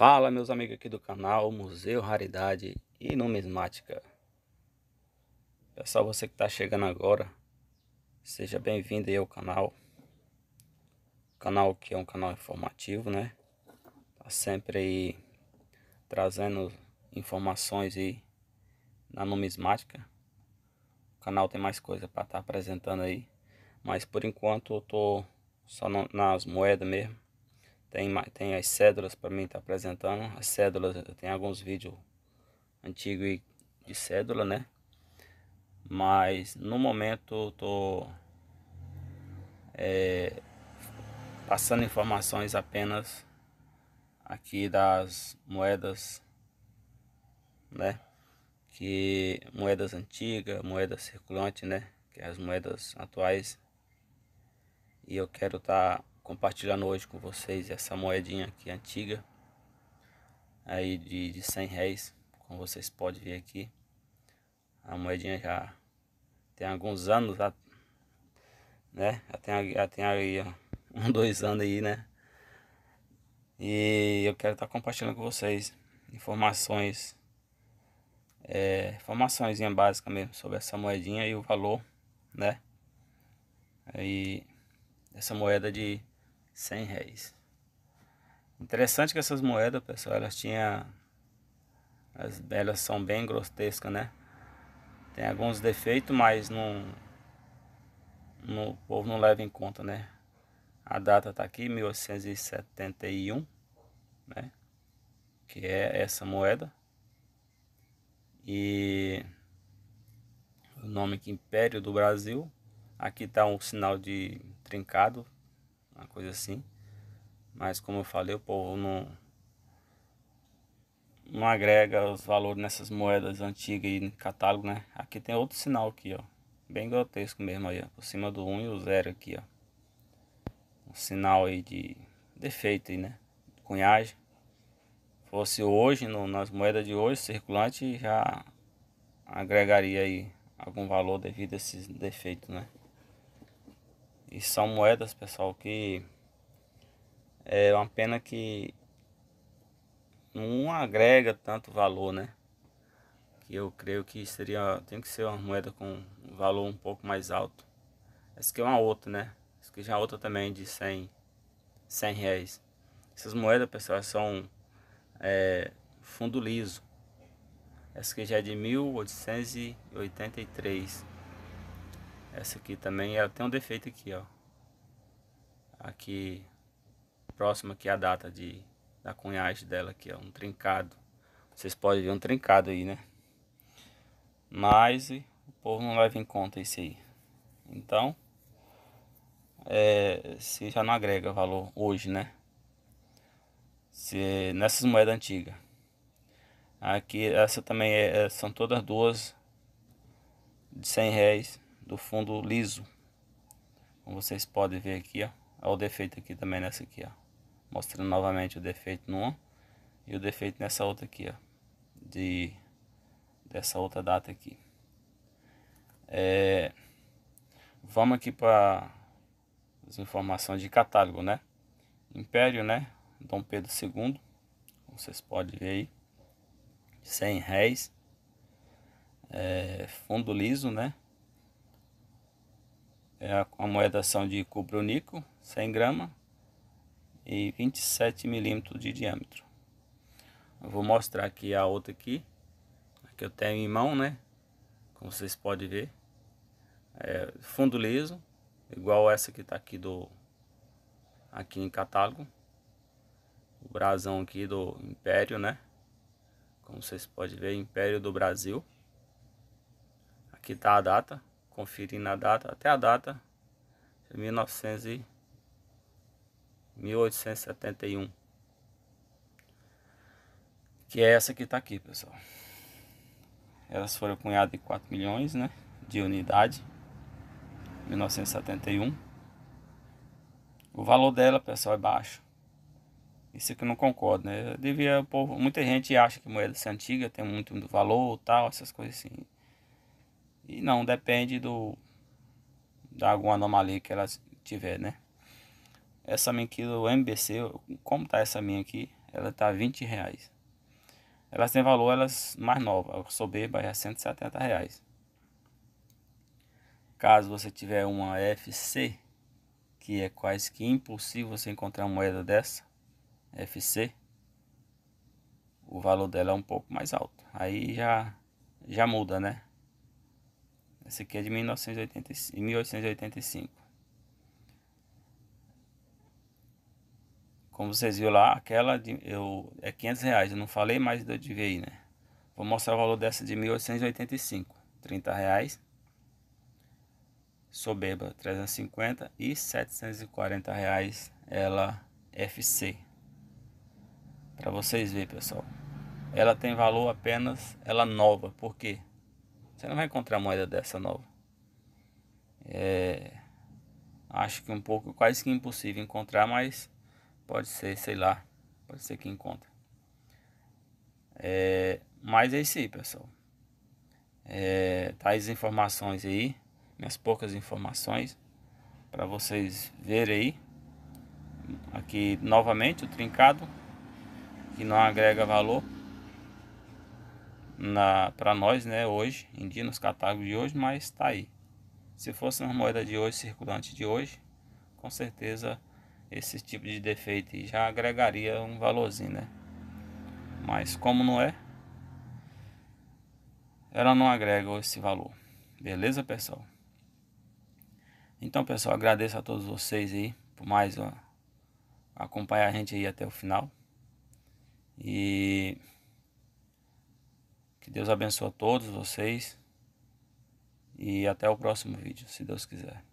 Fala meus amigos aqui do canal Museu Raridade e Numismática Pessoal, é você que está chegando agora Seja bem-vindo aí ao canal o Canal que é um canal informativo, né? Tá sempre aí trazendo informações aí na numismática O canal tem mais coisa para estar tá apresentando aí Mas por enquanto eu tô só no, nas moedas mesmo tem, tem as cédulas para mim estar tá apresentando. As cédulas, eu tenho alguns vídeos antigos de cédula, né? Mas no momento eu tô é, passando informações apenas aqui das moedas, né? Que moedas antigas, moedas circulante, né? Que é as moedas atuais. E eu quero estar tá compartilhando hoje com vocês essa moedinha aqui antiga, aí de, de 100 réis, como vocês podem ver aqui. A moedinha já tem alguns anos, já, né? Já tem, já tem aí um, dois anos aí, né? E eu quero estar tá compartilhando com vocês informações, é, informações básicas mesmo sobre essa moedinha e o valor, né? Aí essa moeda de 100 réis. Interessante que essas moedas, pessoal, elas tinham... As, elas são bem grotescas, né? Tem alguns defeitos, mas não... No, o povo não leva em conta, né? A data tá aqui, 1871, né? Que é essa moeda. E o nome que Império do Brasil. Aqui tá um sinal de trincado, uma coisa assim. Mas como eu falei, o povo não não agrega os valores nessas moedas antigas e catálogo, né? Aqui tem outro sinal aqui, ó. Bem grotesco mesmo aí, ó. Por cima do 1 e o 0 aqui, ó. Um sinal aí de defeito aí, né? Cunhagem. Fosse hoje, no, nas moedas de hoje, circulante já agregaria aí algum valor devido a esses defeitos, né? E são moedas, pessoal, que é uma pena que não agrega tanto valor, né? Que eu creio que seria, tem que ser uma moeda com um valor um pouco mais alto. Essa aqui é uma outra, né? Essa aqui já é outra também de 100, 100 reais. Essas moedas, pessoal, são é, fundo liso. Essa aqui já é de 1883. Essa aqui também, ela é, tem um defeito aqui, ó. Aqui, próximo aqui a data de, da cunhagem dela aqui, ó. Um trincado. Vocês podem ver um trincado aí, né? Mas o povo não leva em conta isso aí. Então, é, se já não agrega valor hoje, né? Se, nessas moedas antigas. Aqui, essa também é, são todas duas de 100 réis do fundo liso. Como vocês podem ver aqui, ó. Olha o defeito aqui também nessa aqui, ó. Mostrando novamente o defeito numa e o defeito nessa outra aqui, ó. De, dessa outra data aqui. É, vamos aqui para as informações de catálogo, né? Império, né? Dom Pedro II, como vocês podem ver aí, 100 réis, é, fundo liso, né? é a moedação de cuproníquel, 100 gramas e 27 milímetros de diâmetro. Eu vou mostrar aqui a outra aqui, que eu tenho em mão, né? Como vocês podem ver, é fundo liso, igual essa que tá aqui do aqui em catálogo, o brasão aqui do Império, né? Como vocês podem ver, Império do Brasil. Aqui tá a data, conferindo a data, até a data, 1900 e 1871. Que é essa que tá aqui, pessoal. Elas foram cunhadas em 4 milhões, né? De unidade. 1971. O valor dela, pessoal, é baixo. Isso que eu não concordo, né? devia, povo, muita gente acha que moeda é antiga tem muito valor, tal, essas coisas assim. E não, depende do da alguma anomalia que ela tiver, né? Essa minha aqui do MBC, como tá essa minha aqui? Ela tá 20 reais. Elas têm valor, elas mais nova. A soberba é 170 reais. Caso você tiver uma FC, que é quase que impossível você encontrar uma moeda dessa, FC, o valor dela é um pouco mais alto. Aí já, já muda, né? Essa aqui é de 1985, 1885. Como vocês viram lá, aquela de, eu, é 500 reais. Eu não falei mais da DVI, né? Vou mostrar o valor dessa de 1885. 30 reais. Soberba 350 e 740 reais ela FC. Para vocês verem, pessoal. Ela tem valor apenas ela nova. Por quê? Você não vai encontrar moeda dessa nova. É, acho que um pouco quase que impossível encontrar, mas pode ser, sei lá, pode ser que encontre. É, mas é isso aí, pessoal. É, tais informações aí, minhas poucas informações, para vocês verem aí. Aqui novamente o trincado, que não agrega valor na para nós, né, hoje, em dia nos catálogos de hoje, mas está aí. Se fosse uma moeda de hoje, circulante de hoje, com certeza esse tipo de defeito já agregaria um valorzinho, né? Mas como não é, ela não agrega esse valor. Beleza, pessoal? Então, pessoal, agradeço a todos vocês aí por mais ó, acompanhar a gente aí até o final. E que Deus abençoe a todos vocês. E até o próximo vídeo, se Deus quiser.